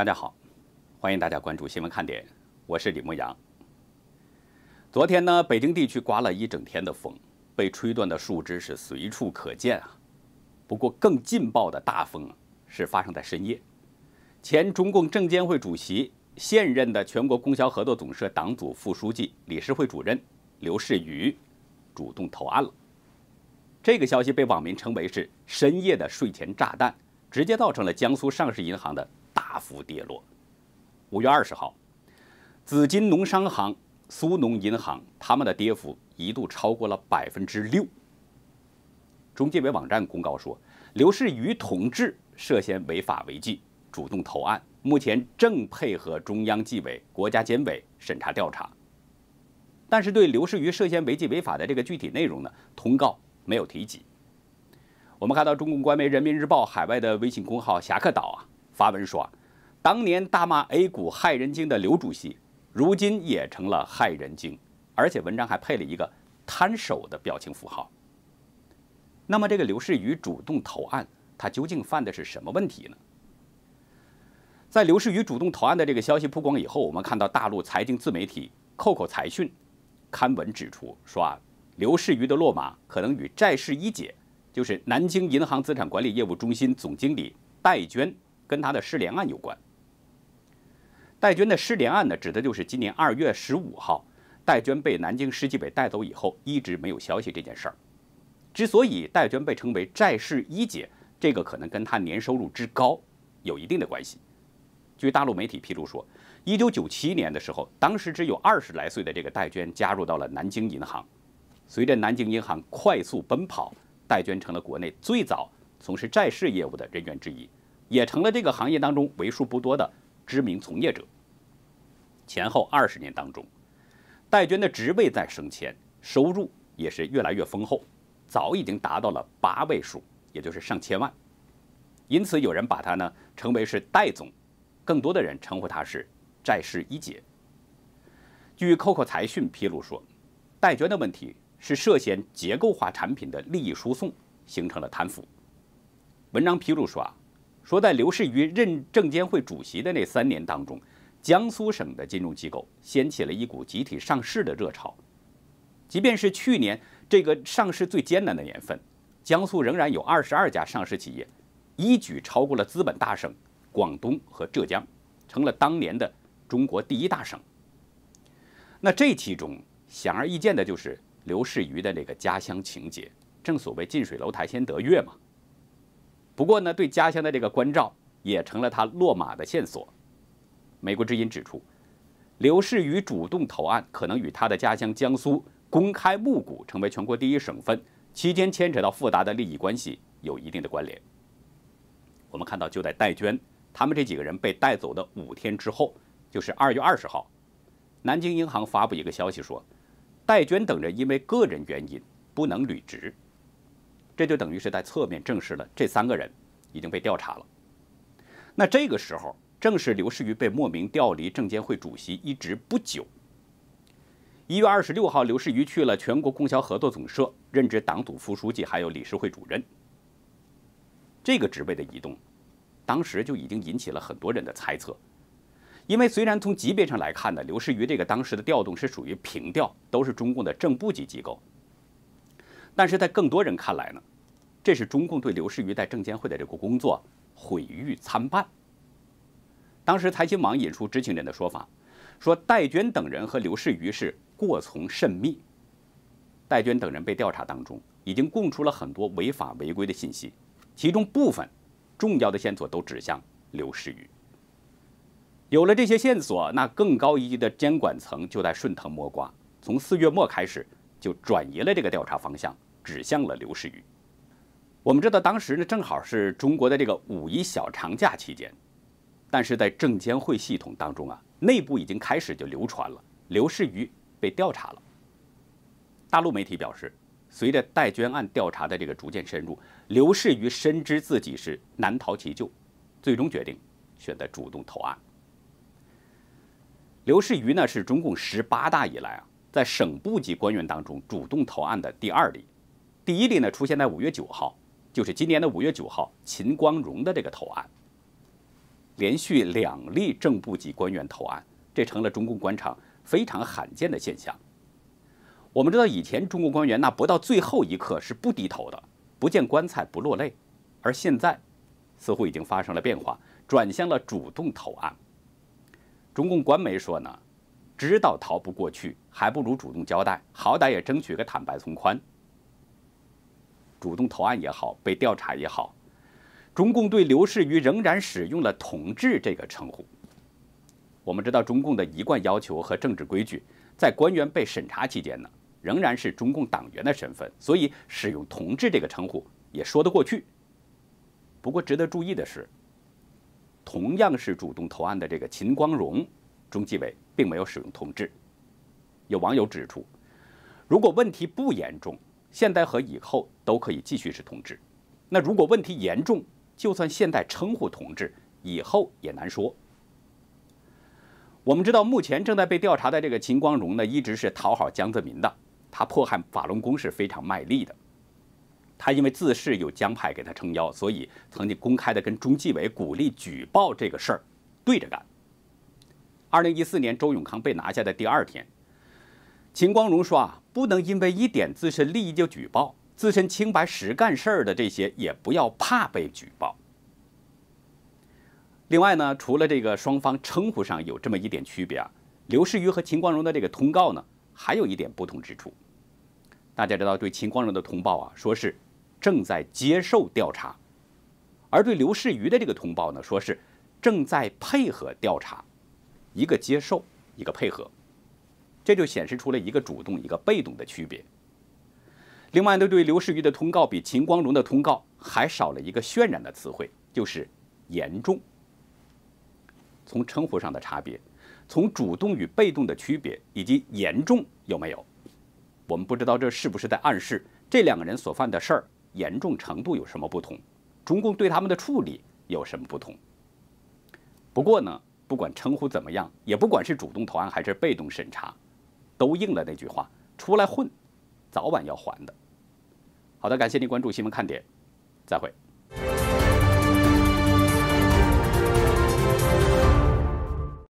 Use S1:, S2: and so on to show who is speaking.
S1: 大家好，欢迎大家关注新闻看点，我是李梦阳。昨天呢，北京地区刮了一整天的风，被吹断的树枝是随处可见啊。不过更劲爆的大风是发生在深夜。前中共证监会主席、现任的全国供销合作总社党组副书记、理事会主任刘世余主动投案了。这个消息被网民称为是深夜的睡前炸弹，直接造成了江苏上市银行的。大幅跌落。五月二十号，紫金农商行、苏农银行，他们的跌幅一度超过了百分之六。中纪委网站公告说，刘士余同志涉嫌违法违纪，主动投案，目前正配合中央纪委、国家监委审查调查。但是对刘士余涉嫌违纪违法的这个具体内容呢，通告没有提及。我们看到中共官媒《人民日报》海外的微信公号“侠客岛”啊，发文说啊。当年大骂 A 股害人精的刘主席，如今也成了害人精，而且文章还配了一个摊手的表情符号。那么这个刘世宇主动投案，他究竟犯的是什么问题呢？在刘世宇主动投案的这个消息曝光以后，我们看到大陆财经自媒体扣扣财讯刊文指出说啊，刘世宇的落马可能与债市一姐，就是南京银行资产管理业务中心总经理戴娟跟他的失联案有关。戴娟的失联案呢，指的就是今年二月十五号，戴娟被南京市纪委带走以后，一直没有消息这件事儿。之所以戴娟被称为“债市一姐”，这个可能跟她年收入之高有一定的关系。据大陆媒体披露说，一九九七年的时候，当时只有二十来岁的这个戴娟加入到了南京银行，随着南京银行快速奔跑，戴娟成了国内最早从事债市业务的人员之一，也成了这个行业当中为数不多的。知名从业者，前后二十年当中，戴娟的职位在升迁，收入也是越来越丰厚，早已经达到了八位数，也就是上千万。因此，有人把她呢称为是戴总，更多的人称呼她是债市一姐。据《Coco 财讯》披露说，戴娟的问题是涉嫌结构化产品的利益输送，形成了贪腐。文章披露说啊。说在刘士余任证监会主席的那三年当中，江苏省的金融机构掀起了一股集体上市的热潮。即便是去年这个上市最艰难的年份，江苏仍然有二十二家上市企业，一举超过了资本大省广东和浙江，成了当年的中国第一大省。那这其中显而易见的就是刘士余的那个家乡情结，正所谓近水楼台先得月嘛。不过呢，对家乡的这个关照也成了他落马的线索。美国之音指出，刘世余主动投案可能与他的家乡江苏公开募股成为全国第一省份期间牵扯到复杂的利益关系有一定的关联。我们看到，就在戴娟他们这几个人被带走的五天之后，就是二月二十号，南京银行发布一个消息说，戴娟等人因为个人原因不能履职。这就等于是在侧面证实了这三个人已经被调查了。那这个时候正是刘士余被莫名调离证监会主席一职不久。一月二十六号，刘士余去了全国供销合作总社，任职党组副书记，还有理事会主任。这个职位的移动，当时就已经引起了很多人的猜测。因为虽然从级别上来看呢，刘士余这个当时的调动是属于平调，都是中共的正部级机构，但是在更多人看来呢。这是中共对刘世余在证监会的这个工作毁誉参半。当时财新网引出知情人的说法，说戴娟等人和刘世余是过从甚密。戴娟等人被调查当中，已经供出了很多违法违规的信息，其中部分重要的线索都指向刘世余。有了这些线索，那更高一级的监管层就在顺藤摸瓜，从四月末开始就转移了这个调查方向，指向了刘世余。我们知道当时呢，正好是中国的这个五一小长假期间，但是在证监会系统当中啊，内部已经开始就流传了刘士余被调查了。大陆媒体表示，随着戴娟案调查的这个逐渐深入，刘士余深知自己是难逃其咎，最终决定选择主动投案。刘世余呢是中共十八大以来啊，在省部级官员当中主动投案的第二例，第一例呢出现在五月九号。就是今年的五月九号，秦光荣的这个投案，连续两例正部级官员投案，这成了中共官场非常罕见的现象。我们知道以前中共官员那不到最后一刻是不低头的，不见棺材不落泪，而现在似乎已经发生了变化，转向了主动投案。中共官媒说呢，知道逃不过去，还不如主动交代，好歹也争取个坦白从宽。主动投案也好，被调查也好，中共对刘士余仍然使用了“同志”这个称呼。我们知道，中共的一贯要求和政治规矩，在官员被审查期间呢，仍然是中共党员的身份，所以使用“同志”这个称呼也说得过去。不过，值得注意的是，同样是主动投案的这个秦光荣，中纪委并没有使用“同志”。有网友指出，如果问题不严重。现在和以后都可以继续是同志，那如果问题严重，就算现在称呼同志，以后也难说。我们知道目前正在被调查的这个秦光荣呢，一直是讨好江泽民的，他迫害法轮功是非常卖力的。他因为自恃有江派给他撑腰，所以曾经公开的跟中纪委鼓励举报这个事儿对着干。二零一四年周永康被拿下的第二天，秦光荣说啊。不能因为一点自身利益就举报自身清白、实干事儿的这些也不要怕被举报。另外呢，除了这个双方称呼上有这么一点区别啊，刘世余和秦光荣的这个通告呢，还有一点不同之处。大家知道，对秦光荣的通报啊，说是正在接受调查，而对刘世余的这个通报呢，说是正在配合调查，一个接受，一个配合。这就显示出了一个主动、一个被动的区别。另外，呢，对刘世余的通告比秦光荣的通告还少了一个渲染的词汇，就是“严重”。从称呼上的差别，从主动与被动的区别，以及“严重”有没有，我们不知道这是不是在暗示这两个人所犯的事儿严重程度有什么不同，中共对他们的处理有什么不同。不过呢，不管称呼怎么样，也不管是主动投案还是被动审查。都应了那句话：出来混，早晚要还的。好的，感谢您关注新闻看点，再会。